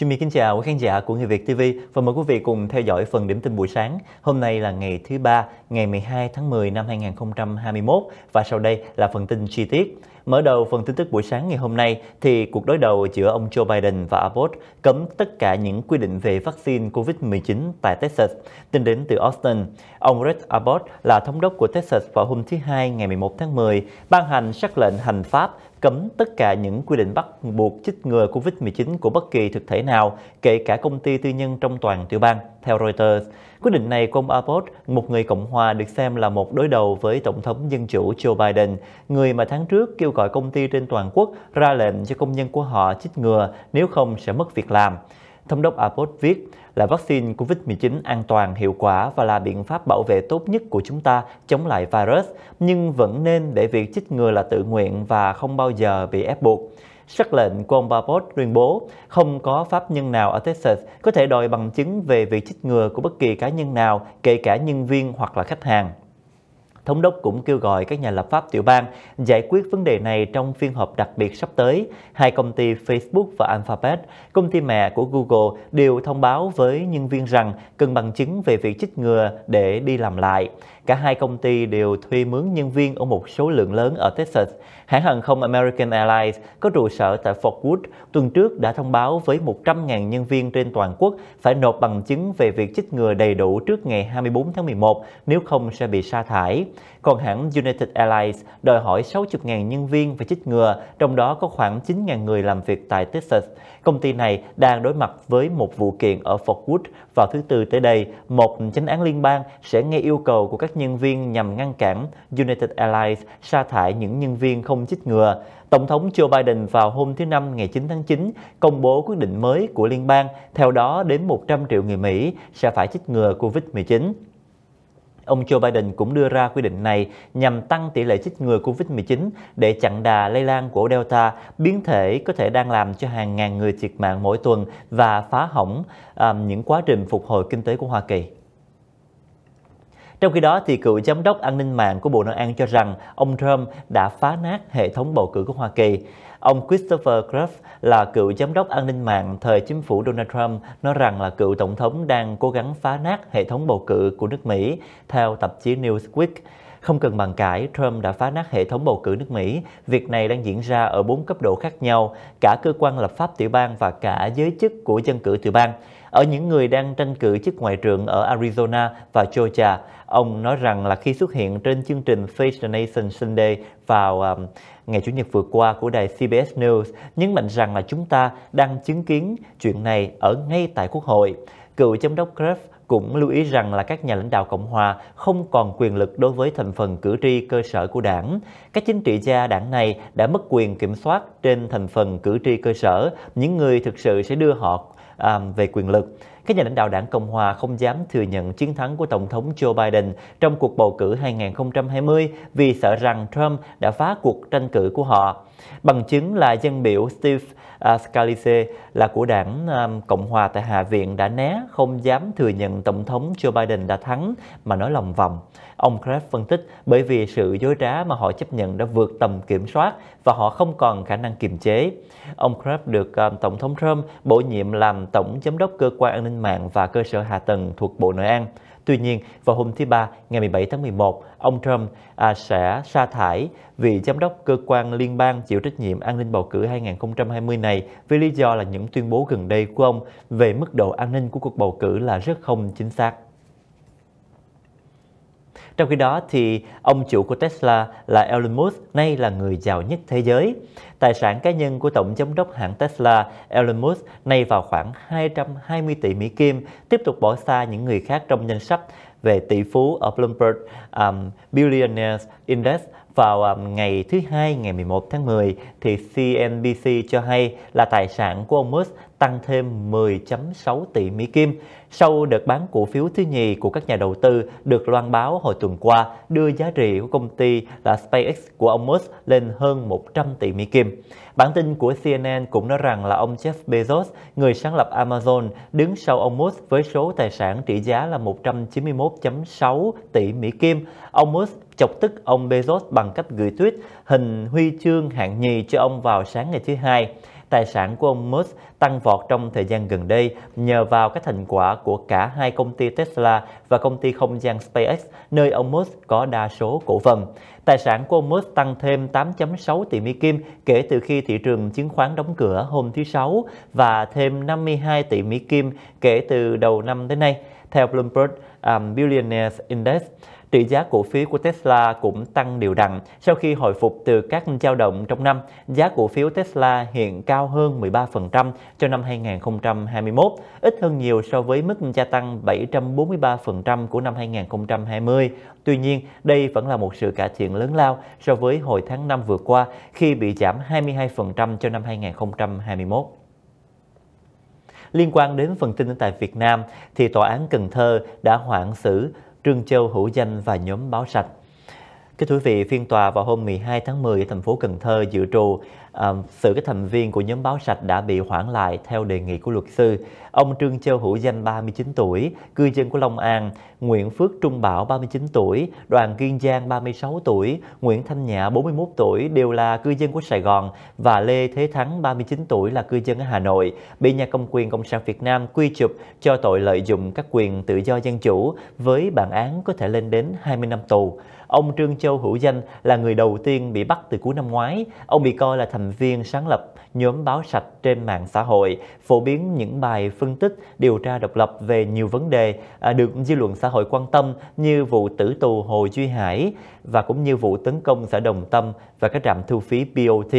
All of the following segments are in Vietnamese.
Jimmy kính chào quý khán giả của Người Việt TV và mời quý vị cùng theo dõi phần điểm tin buổi sáng. Hôm nay là ngày thứ ba, ngày 12 tháng 10 năm 2021 và sau đây là phần tin chi tiết. Mở đầu phần tin tức buổi sáng ngày hôm nay thì cuộc đối đầu giữa ông Joe Biden và Abbott cấm tất cả những quy định về vaccine COVID-19 tại Texas. Tin đến từ Austin, ông Red Abbott là thống đốc của Texas vào hôm thứ Hai ngày 11 tháng 10 ban hành sắc lệnh hành pháp cấm tất cả những quy định bắt buộc chích ngừa COVID-19 của bất kỳ thực thể nào, kể cả công ty tư nhân trong toàn tiểu bang, theo Reuters. Quyết định này của ông Abbott, một người Cộng hòa được xem là một đối đầu với Tổng thống Dân chủ Joe Biden, người mà tháng trước kêu gọi công ty trên toàn quốc ra lệnh cho công nhân của họ chích ngừa nếu không sẽ mất việc làm. Thống đốc Abbott viết là vaccine COVID-19 an toàn, hiệu quả và là biện pháp bảo vệ tốt nhất của chúng ta chống lại virus, nhưng vẫn nên để việc chích ngừa là tự nguyện và không bao giờ bị ép buộc. Sắc lệnh của ông Abbott tuyên bố không có pháp nhân nào ở Texas có thể đòi bằng chứng về việc chích ngừa của bất kỳ cá nhân nào, kể cả nhân viên hoặc là khách hàng. Thống đốc cũng kêu gọi các nhà lập pháp tiểu bang giải quyết vấn đề này trong phiên họp đặc biệt sắp tới. Hai công ty Facebook và Alphabet, công ty mẹ của Google, đều thông báo với nhân viên rằng cần bằng chứng về việc chích ngừa để đi làm lại. Cả hai công ty đều thuê mướn nhân viên ở một số lượng lớn ở Texas. Hãng hàng không American Airlines có trụ sở tại Fort Worth tuần trước đã thông báo với 100.000 nhân viên trên toàn quốc phải nộp bằng chứng về việc chích ngừa đầy đủ trước ngày 24 tháng 11, nếu không sẽ bị sa thải. Còn hãng United Airlines đòi hỏi 60.000 nhân viên phải chích ngừa, trong đó có khoảng 9.000 người làm việc tại Texas. Công ty này đang đối mặt với một vụ kiện ở Fort Wood vào thứ Tư tới đây. Một chánh án liên bang sẽ nghe yêu cầu của các nhân viên nhằm ngăn cản United Airlines sa thải những nhân viên không chích ngừa. Tổng thống Joe Biden vào hôm thứ Năm ngày 9 tháng 9 công bố quyết định mới của liên bang, theo đó đến 100 triệu người Mỹ sẽ phải chích ngừa COVID-19. Ông Joe Biden cũng đưa ra quy định này nhằm tăng tỷ lệ chích ngừa COVID-19 để chặn đà lây lan của Delta, biến thể có thể đang làm cho hàng ngàn người thiệt mạng mỗi tuần và phá hỏng um, những quá trình phục hồi kinh tế của Hoa Kỳ. Trong khi đó, thì cựu giám đốc an ninh mạng của Bộ Nội an cho rằng ông Trump đã phá nát hệ thống bầu cử của Hoa Kỳ. Ông Christopher Cruff là cựu giám đốc an ninh mạng thời chính phủ Donald Trump nói rằng là cựu tổng thống đang cố gắng phá nát hệ thống bầu cử của nước Mỹ theo tạp chí Newsweek. Không cần bàn cãi, Trump đã phá nát hệ thống bầu cử nước Mỹ. Việc này đang diễn ra ở bốn cấp độ khác nhau, cả cơ quan lập pháp tiểu bang và cả giới chức của dân cử tiểu bang. Ở những người đang tranh cử chức ngoại trưởng ở Arizona và Georgia, ông nói rằng là khi xuất hiện trên chương trình Face the Nation Sunday vào um, ngày Chủ nhật vừa qua của đài CBS News, nhấn mạnh rằng là chúng ta đang chứng kiến chuyện này ở ngay tại Quốc hội. Cựu giám đốc Kraft cũng lưu ý rằng là các nhà lãnh đạo Cộng hòa không còn quyền lực đối với thành phần cử tri cơ sở của đảng. Các chính trị gia đảng này đã mất quyền kiểm soát trên thành phần cử tri cơ sở, những người thực sự sẽ đưa họ à, về quyền lực. Các nhà lãnh đạo đảng Cộng hòa không dám thừa nhận chiến thắng của Tổng thống Joe Biden trong cuộc bầu cử 2020 vì sợ rằng Trump đã phá cuộc tranh cử của họ. Bằng chứng là dân biểu Steve à, Scalise là của đảng à, Cộng hòa tại Hạ viện đã né không dám thừa nhận Tổng thống Joe Biden đã thắng mà nói lòng vòng. Ông Krebs phân tích bởi vì sự dối trá mà họ chấp nhận đã vượt tầm kiểm soát và họ không còn khả năng kiềm chế. Ông Krebs được à, Tổng thống Trump bổ nhiệm làm Tổng Giám đốc Cơ quan An ninh mạng và Cơ sở Hạ tầng thuộc Bộ Nội an. Tuy nhiên, vào hôm thứ Ba, ngày 17 tháng 11, ông Trump à, sẽ sa thải vị giám đốc cơ quan liên bang chịu trách nhiệm an ninh bầu cử 2020 này vì lý do là những tuyên bố gần đây của ông về mức độ an ninh của cuộc bầu cử là rất không chính xác. Trong khi đó thì ông chủ của Tesla là Elon Musk nay là người giàu nhất thế giới. Tài sản cá nhân của tổng giám đốc hãng Tesla Elon Musk nay vào khoảng 220 tỷ Mỹ Kim, tiếp tục bỏ xa những người khác trong danh sách về tỷ phú ở Bloomberg um, Billionaires Index vào à, ngày thứ Hai, ngày 11 tháng 10, thì CNBC cho hay là tài sản của ông Musk tăng thêm 10.6 tỷ Mỹ Kim sau đợt bán cổ phiếu thứ nhì của các nhà đầu tư được loan báo hồi tuần qua đưa giá trị của công ty là SpaceX của ông Musk lên hơn 100 tỷ Mỹ Kim. Bản tin của CNN cũng nói rằng là ông Jeff Bezos, người sáng lập Amazon, đứng sau ông Musk với số tài sản trị giá là 191.6 tỷ Mỹ Kim. Ông Musk chọc tức ông Bezos bằng cách gửi tweet hình huy chương hạng nhì cho ông vào sáng ngày thứ Hai. Tài sản của ông Musk tăng vọt trong thời gian gần đây nhờ vào các thành quả của cả hai công ty Tesla và công ty không gian SpaceX, nơi ông Musk có đa số cổ phần. Tài sản của ông Musk tăng thêm 8.6 tỷ Mỹ Kim kể từ khi thị trường chứng khoán đóng cửa hôm thứ Sáu và thêm 52 tỷ Mỹ Kim kể từ đầu năm đến nay. Theo Bloomberg um, Billionaires Index, Trị giá cổ phiếu của Tesla cũng tăng đều đặn sau khi hồi phục từ các dao động trong năm. Giá cổ phiếu Tesla hiện cao hơn 13% cho năm 2021, ít hơn nhiều so với mức gia tăng 743% của năm 2020. Tuy nhiên, đây vẫn là một sự cải thiện lớn lao so với hồi tháng 5 vừa qua khi bị giảm 22% cho năm 2021. Liên quan đến phần tin tại Việt Nam, thì Tòa án Cần Thơ đã hoãn xử Trương Châu Hữu Danh và nhóm Báo Sạch. Kính thưa quý vị, phiên tòa vào hôm 12 tháng 10 ở thành phố Cần Thơ dự trù à, sự các thành viên của nhóm báo sạch đã bị hoãn lại theo đề nghị của luật sư. Ông Trương Châu Hữu Danh 39 tuổi, cư dân của Long An Nguyễn Phước Trung Bảo 39 tuổi, Đoàn Kiên Giang 36 tuổi, Nguyễn Thanh Nhã 41 tuổi đều là cư dân của Sài Gòn và Lê Thế Thắng 39 tuổi là cư dân ở Hà Nội bị nhà công quyền Cộng sản Việt Nam quy chụp cho tội lợi dụng các quyền tự do dân chủ với bản án có thể lên đến 20 năm tù. Ông Trương Châu Hữu Danh là người đầu tiên bị bắt từ cuối năm ngoái. Ông bị coi là thành viên sáng lập nhóm báo sạch trên mạng xã hội, phổ biến những bài phân tích, điều tra độc lập về nhiều vấn đề à, được dư luận xã xã hội quan tâm như vụ tử tù Hồ Duy Hải và cũng như vụ tấn công xã Đồng Tâm và các trạm thu phí BOT.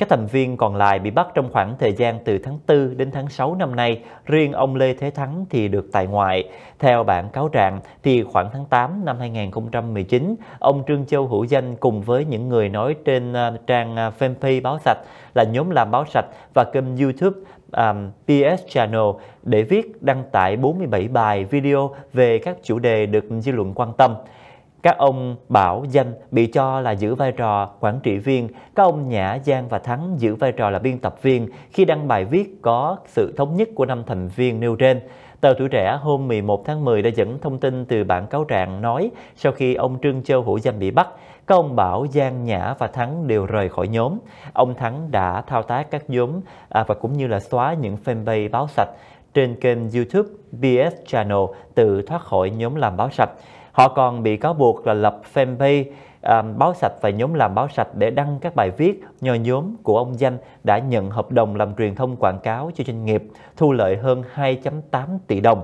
Các thành viên còn lại bị bắt trong khoảng thời gian từ tháng 4 đến tháng 6 năm nay, riêng ông Lê Thế Thắng thì được tại ngoại. Theo bản cáo trạng thì khoảng tháng 8 năm 2019, ông Trương Châu Hữu Danh cùng với những người nói trên à, trang à, fanpage báo sạch là nhóm làm báo sạch và kênh YouTube um, à, PS Channel để viết đăng tải 47 bài video về các chủ đề được dư luận quan tâm. Các ông Bảo Danh bị cho là giữ vai trò quản trị viên, các ông Nhã, Giang và Thắng giữ vai trò là biên tập viên khi đăng bài viết có sự thống nhất của năm thành viên nêu trên. Tờ Tuổi Trẻ hôm 11 tháng 10 đã dẫn thông tin từ bản cáo trạng nói sau khi ông Trương Châu Hữu Danh bị bắt, các ông Bảo, Giang, Nhã và Thắng đều rời khỏi nhóm. Ông Thắng đã thao tác các nhóm à, và cũng như là xóa những fanpage báo sạch trên kênh YouTube BS Channel tự thoát khỏi nhóm làm báo sạch. Họ còn bị cáo buộc là lập fanpage à, báo sạch và nhóm làm báo sạch để đăng các bài viết nhờ nhóm của ông Danh đã nhận hợp đồng làm truyền thông quảng cáo cho doanh nghiệp thu lợi hơn 2.8 tỷ đồng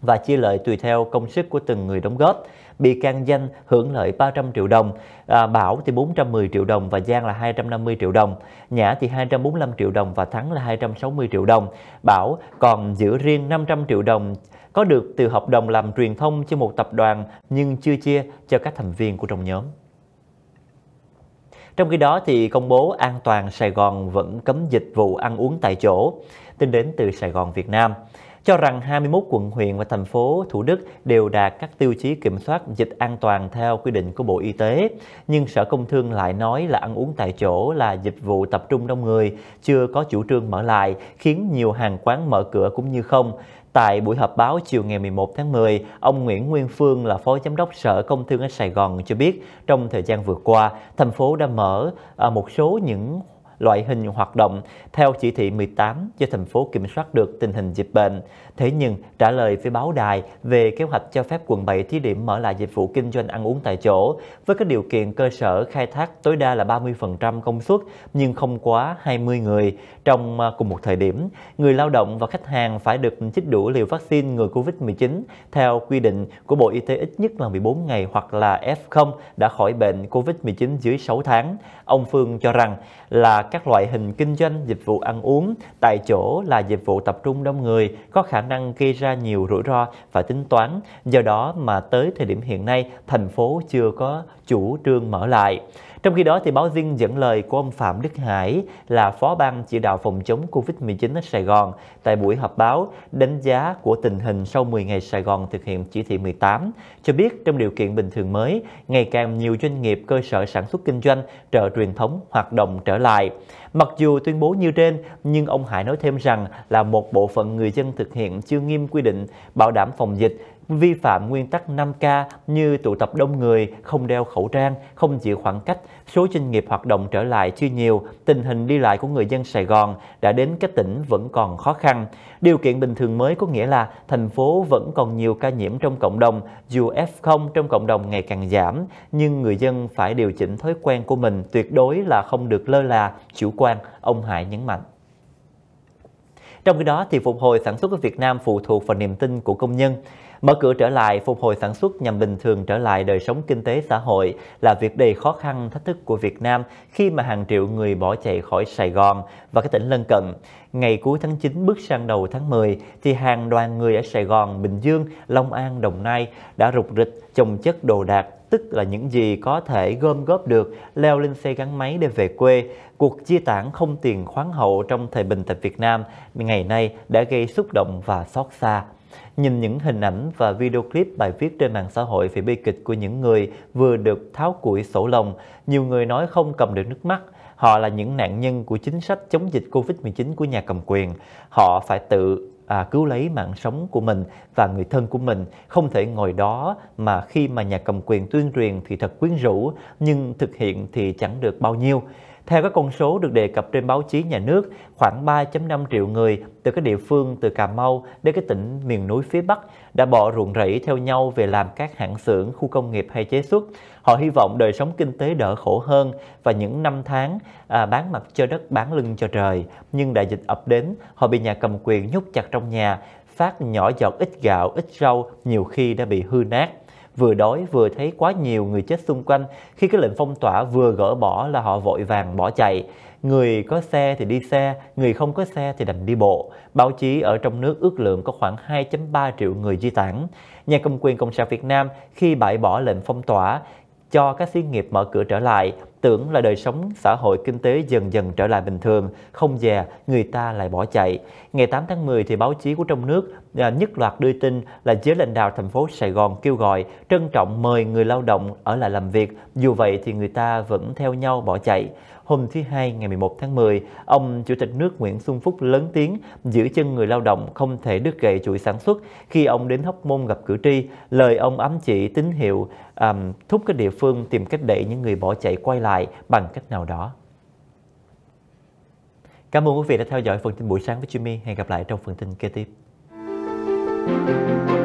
và chia lợi tùy theo công sức của từng người đóng góp bị can danh hưởng lợi 300 triệu đồng, à, Bảo thì 410 triệu đồng và Giang là 250 triệu đồng, Nhã thì 245 triệu đồng và Thắng là 260 triệu đồng. Bảo còn giữ riêng 500 triệu đồng có được từ hợp đồng làm truyền thông cho một tập đoàn nhưng chưa chia cho các thành viên của trong nhóm. Trong khi đó thì công bố an toàn Sài Gòn vẫn cấm dịch vụ ăn uống tại chỗ, tin đến từ Sài Gòn Việt Nam cho rằng 21 quận huyện và thành phố Thủ Đức đều đạt các tiêu chí kiểm soát dịch an toàn theo quy định của Bộ Y tế. Nhưng Sở Công Thương lại nói là ăn uống tại chỗ là dịch vụ tập trung đông người, chưa có chủ trương mở lại, khiến nhiều hàng quán mở cửa cũng như không. Tại buổi họp báo chiều ngày 11 tháng 10, ông Nguyễn Nguyên Phương là Phó Giám đốc Sở Công Thương ở Sài Gòn cho biết trong thời gian vừa qua, thành phố đã mở à, một số những loại hình hoạt động theo chỉ thị 18 do thành phố kiểm soát được tình hình dịch bệnh. Thế nhưng, trả lời với báo đài về kế hoạch cho phép quận 7 thí điểm mở lại dịch vụ kinh doanh ăn uống tại chỗ với các điều kiện cơ sở khai thác tối đa là 30% công suất nhưng không quá 20 người trong à, cùng một thời điểm. Người lao động và khách hàng phải được chích đủ liều vaccine ngừa COVID-19 theo quy định của Bộ Y tế ít nhất là 14 ngày hoặc là F0 đã khỏi bệnh COVID-19 dưới 6 tháng. Ông Phương cho rằng là các loại hình kinh doanh dịch vụ ăn uống tại chỗ là dịch vụ tập trung đông người có khả năng gây ra nhiều rủi ro và tính toán, do đó mà tới thời điểm hiện nay thành phố chưa có chủ trương mở lại. Trong khi đó, thì báo viên dẫn lời của ông Phạm Đức Hải là Phó ban chỉ đạo phòng chống Covid-19 ở Sài Gòn tại buổi họp báo đánh giá của tình hình sau 10 ngày Sài Gòn thực hiện chỉ thị 18 cho biết trong điều kiện bình thường mới, ngày càng nhiều doanh nghiệp cơ sở sản xuất kinh doanh, chợ truyền thống hoạt động trở lại. Mặc dù tuyên bố như trên, nhưng ông Hải nói thêm rằng là một bộ phận người dân thực hiện chưa nghiêm quy định bảo đảm phòng dịch vi phạm nguyên tắc 5K như tụ tập đông người, không đeo khẩu trang, không giữ khoảng cách, số doanh nghiệp hoạt động trở lại chưa nhiều, tình hình đi lại của người dân Sài Gòn đã đến các tỉnh vẫn còn khó khăn. Điều kiện bình thường mới có nghĩa là thành phố vẫn còn nhiều ca nhiễm trong cộng đồng, dù F0 trong cộng đồng ngày càng giảm, nhưng người dân phải điều chỉnh thói quen của mình tuyệt đối là không được lơ là, chủ quan, ông Hải nhấn mạnh. Trong khi đó, thì phục hồi sản xuất ở Việt Nam phụ thuộc vào niềm tin của công nhân. Mở cửa trở lại, phục hồi sản xuất nhằm bình thường trở lại đời sống kinh tế xã hội là việc đầy khó khăn, thách thức của Việt Nam khi mà hàng triệu người bỏ chạy khỏi Sài Gòn và các tỉnh lân cận. Ngày cuối tháng 9 bước sang đầu tháng 10 thì hàng đoàn người ở Sài Gòn, Bình Dương, Long An, Đồng Nai đã rục rịch chồng chất đồ đạc tức là những gì có thể gom góp được leo lên xe gắn máy để về quê. Cuộc chia tản không tiền khoáng hậu trong thời bình tại Việt Nam ngày nay đã gây xúc động và xót xa Nhìn những hình ảnh và video clip bài viết trên mạng xã hội về bi kịch của những người vừa được tháo củi sổ lồng, nhiều người nói không cầm được nước mắt. Họ là những nạn nhân của chính sách chống dịch Covid-19 của nhà cầm quyền. Họ phải tự à, cứu lấy mạng sống của mình và người thân của mình không thể ngồi đó mà khi mà nhà cầm quyền tuyên truyền thì thật quyến rũ nhưng thực hiện thì chẳng được bao nhiêu theo các con số được đề cập trên báo chí nhà nước, khoảng 3.5 triệu người từ các địa phương từ Cà Mau đến các tỉnh miền núi phía Bắc đã bỏ ruộng rẫy theo nhau về làm các hãng xưởng, khu công nghiệp hay chế xuất. Họ hy vọng đời sống kinh tế đỡ khổ hơn và những năm tháng à, bán mặt cho đất bán lưng cho trời. Nhưng đại dịch ập đến, họ bị nhà cầm quyền nhốt chặt trong nhà, phát nhỏ giọt ít gạo, ít rau, nhiều khi đã bị hư nát vừa đói vừa thấy quá nhiều người chết xung quanh. Khi cái lệnh phong tỏa vừa gỡ bỏ là họ vội vàng bỏ chạy. Người có xe thì đi xe, người không có xe thì đành đi bộ. Báo chí ở trong nước ước lượng có khoảng 2.3 triệu người di tản. Nhà cầm quyền Cộng sản Việt Nam khi bãi bỏ lệnh phong tỏa cho các xí nghiệp mở cửa trở lại tưởng là đời sống xã hội kinh tế dần dần trở lại bình thường, không già người ta lại bỏ chạy. Ngày 8 tháng 10 thì báo chí của trong nước à, nhất loạt đưa tin là giới lãnh đạo thành phố Sài Gòn kêu gọi trân trọng mời người lao động ở lại làm việc, dù vậy thì người ta vẫn theo nhau bỏ chạy. Hôm thứ Hai ngày 11 tháng 10, ông Chủ tịch nước Nguyễn Xuân Phúc lớn tiếng giữ chân người lao động không thể đứt gậy chuỗi sản xuất khi ông đến Hóc Môn gặp cử tri. Lời ông ám chỉ tín hiệu um, thúc các địa phương tìm cách đẩy những người bỏ chạy quay lại lại bằng cách nào đó. Cảm ơn quý vị đã theo dõi phần tin buổi sáng với Jimmy. Hẹn gặp lại trong phần tin kế tiếp. Thank you.